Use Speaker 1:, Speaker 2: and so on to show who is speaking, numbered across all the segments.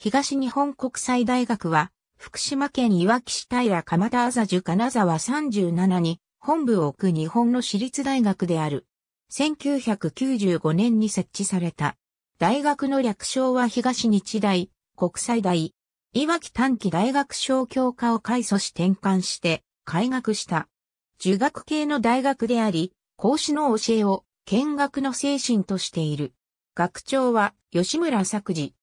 Speaker 1: 東日本国際大学は、福島県いわき市平鎌田麻樹金沢37に本部を置く日本の私立大学である。1995年に設置された。大学の略称は東日大、国際大。いわき短期大学小教科を改組し転換して、開学した。儒学系の大学であり、孔子の教えを、見学の精神としている。学長は、吉村作治。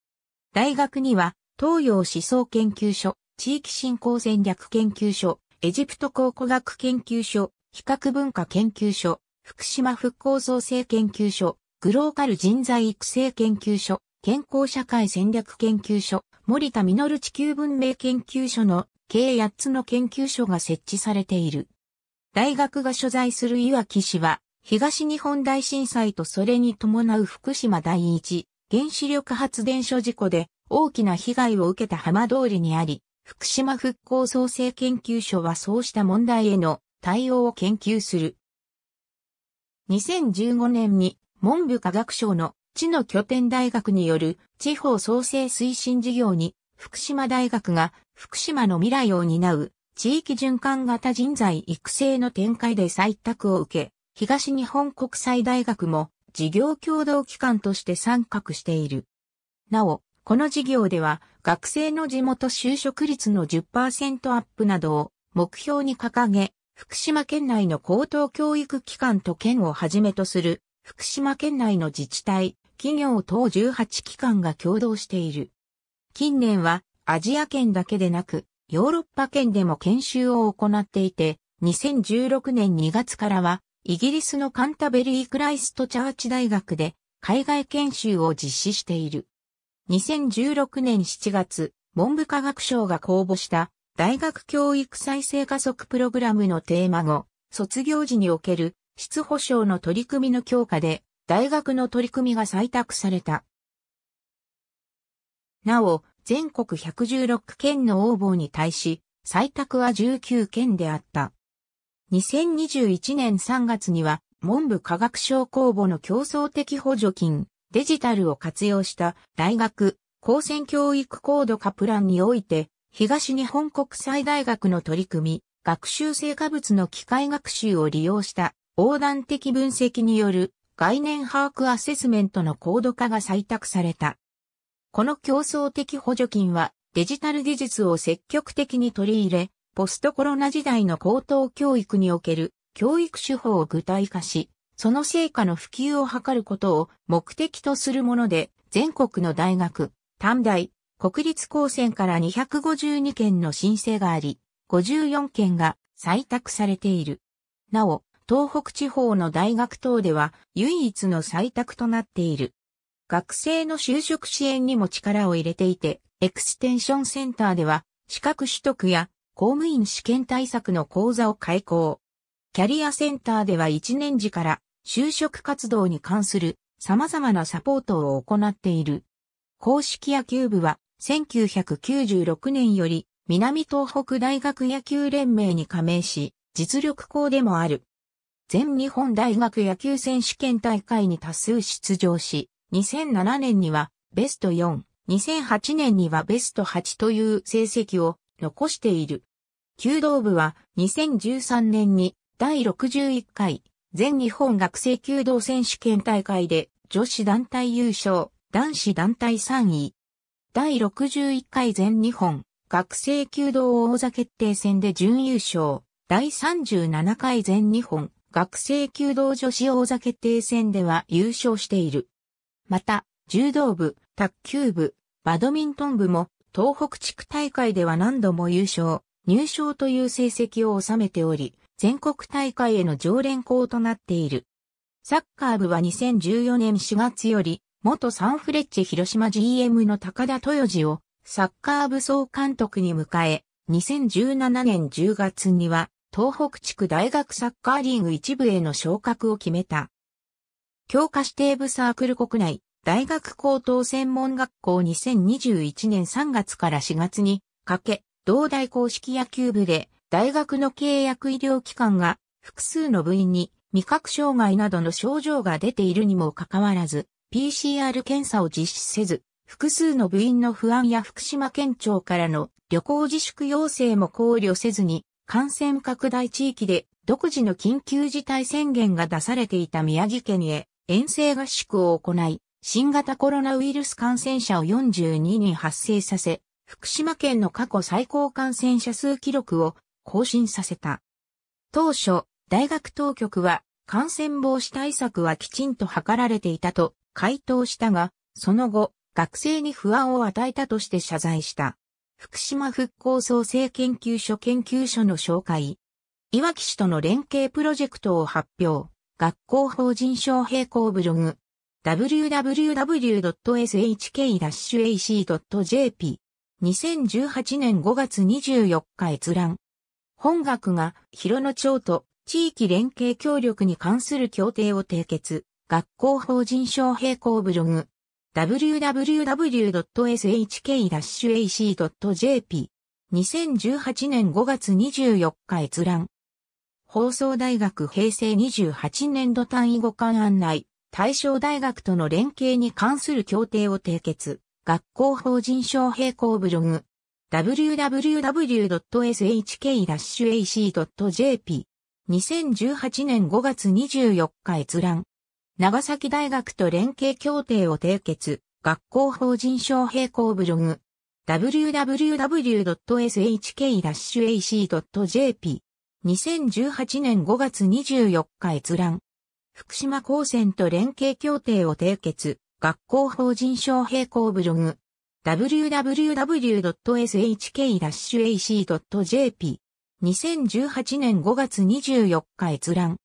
Speaker 1: 大学には、東洋思想研究所、地域振興戦略研究所、エジプト考古学研究所、比較文化研究所、福島復興創生研究所、グローカル人材育成研究所、健康社会戦略研究所、森田実地球文明研究所の計8つの研究所が設置されている。大学が所在する岩木市は、東日本大震災とそれに伴う福島第一原子力発電所事故で大きな被害を受けた浜通りにあり、福島復興創生研究所はそうした問題への対応を研究する。2015年に文部科学省の地の拠点大学による地方創生推進事業に福島大学が福島の未来を担う地域循環型人材育成の展開で採択を受け、東日本国際大学も事業共同機関として参画している。なお、この事業では学生の地元就職率の10%アップなどを目標に掲げ、福島県内の高等教育機関と県をはじめとする福島県内の自治体、企業等18機関が共同している。近年はアジア圏だけでなくヨーロッパ圏でも研修を行っていて、2016年2月からはイギリスのカンタベリー・クライスト・チャーチ大学で海外研修を実施している。2016年7月、文部科学省が公募した大学教育再生加速プログラムのテーマ後、卒業時における質保障の取り組みの強化で大学の取り組みが採択された。なお、全国116件の応募に対し、採択は19件であった。2021年3月には、文部科学省公募の競争的補助金、デジタルを活用した大学、高専教育高度化プランにおいて、東日本国際大学の取り組み、学習成果物の機械学習を利用した横断的分析による概念把握アセスメントの高度化が採択された。この競争的補助金はデジタル技術を積極的に取り入れ、ポストコロナ時代の高等教育における教育手法を具体化し、その成果の普及を図ることを目的とするもので、全国の大学、短大、国立高専から252件の申請があり、54件が採択されている。なお、東北地方の大学等では唯一の採択となっている。学生の就職支援にも力を入れていて、エクステンションセンターでは資格取得や公務員試験対策の講座を開講。キャリアセンターでは1年時から就職活動に関する様々なサポートを行っている。公式野球部は1996年より南東北大学野球連盟に加盟し、実力校でもある。全日本大学野球選手権大会に多数出場し、2007年にはベスト4、2008年にはベスト8という成績を残している。弓道部は2013年に第61回全日本学生弓道選手権大会で女子団体優勝、男子団体3位。第61回全日本学生弓道王座決定戦で準優勝。第37回全日本学生弓道女子王座決定戦では優勝している。また、柔道部、卓球部、バドミントン部も東北地区大会では何度も優勝、入賞という成績を収めており、全国大会への常連校となっている。サッカー部は2014年4月より、元サンフレッチェ広島 GM の高田豊二をサッカー部総監督に迎え、2017年10月には東北地区大学サッカーリーグ一部への昇格を決めた。教科指定部サークル国内大学高等専門学校2021年3月から4月にかけ、同大公式野球部で大学の契約医療機関が複数の部員に味覚障害などの症状が出ているにもかかわらず、PCR 検査を実施せず、複数の部員の不安や福島県庁からの旅行自粛要請も考慮せずに、感染拡大地域で独自の緊急事態宣言が出されていた宮城県へ遠征合宿を行い、新型コロナウイルス感染者を42人発生させ、福島県の過去最高感染者数記録を更新させた。当初、大学当局は感染防止対策はきちんと図られていたと回答したが、その後、学生に不安を与えたとして謝罪した。福島復興創生研究所研究所の紹介。いわき市との連携プロジェクトを発表。学校法人省並行ブログ。www.shk-ac.jp。2018年5月24日閲覧。本学が広野町と地域連携協力に関する協定を締結、学校法人省平行ブログ、www.shk-ac.jp、2018年5月24日閲覧。放送大学平成28年度単位互換案内、対象大学との連携に関する協定を締結、学校法人省平行ブログ、www.shk-ac.jp。2018年5月24日閲覧。長崎大学と連携協定を締結。学校法人商並行ブログ。www.shk-ac.jp。2018年5月24日閲覧。福島高専と連携協定を締結。学校法人商並行ブログ。www.shk-ac.jp。2018年5月24日閲覧。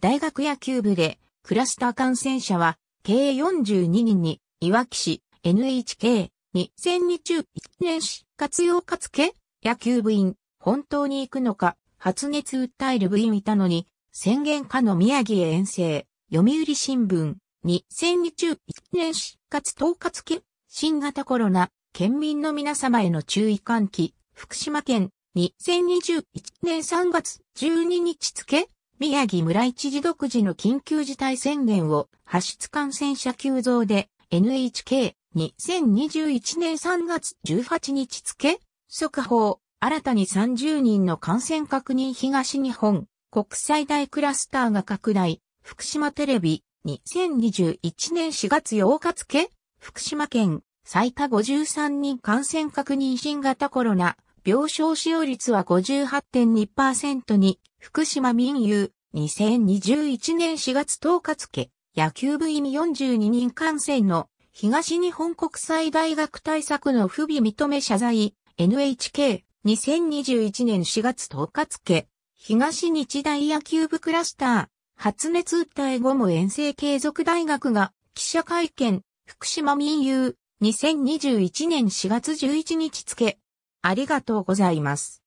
Speaker 1: 大学野球部でクラスター感染者は計42人に、いわき市 NHK 2021年市活用かつけ野球部員、本当に行くのか、発熱訴える部員いたのに、宣言下の宮城へ遠征、読売新聞2021年市活統括兼新型コロナ、県民の皆様への注意喚起、福島県2021年3月12日付、宮城村一時独自の緊急事態宣言を発出感染者急増で NHK 2021年3月18日付、速報、新たに30人の感染確認東日本国際大クラスターが拡大、福島テレビ2021年4月8日付、福島県最多53人感染確認新型コロナ、病床使用率は58.2%に、福島民友、2021年4月10日付、野球部員42人感染の、東日本国際大学対策の不備認め謝罪、NHK、2021年4月10日付、東日大野球部クラスター、発熱訴え後も遠征継続大学が記者会見、福島民友、2021年4月11日付。ありがとうございます。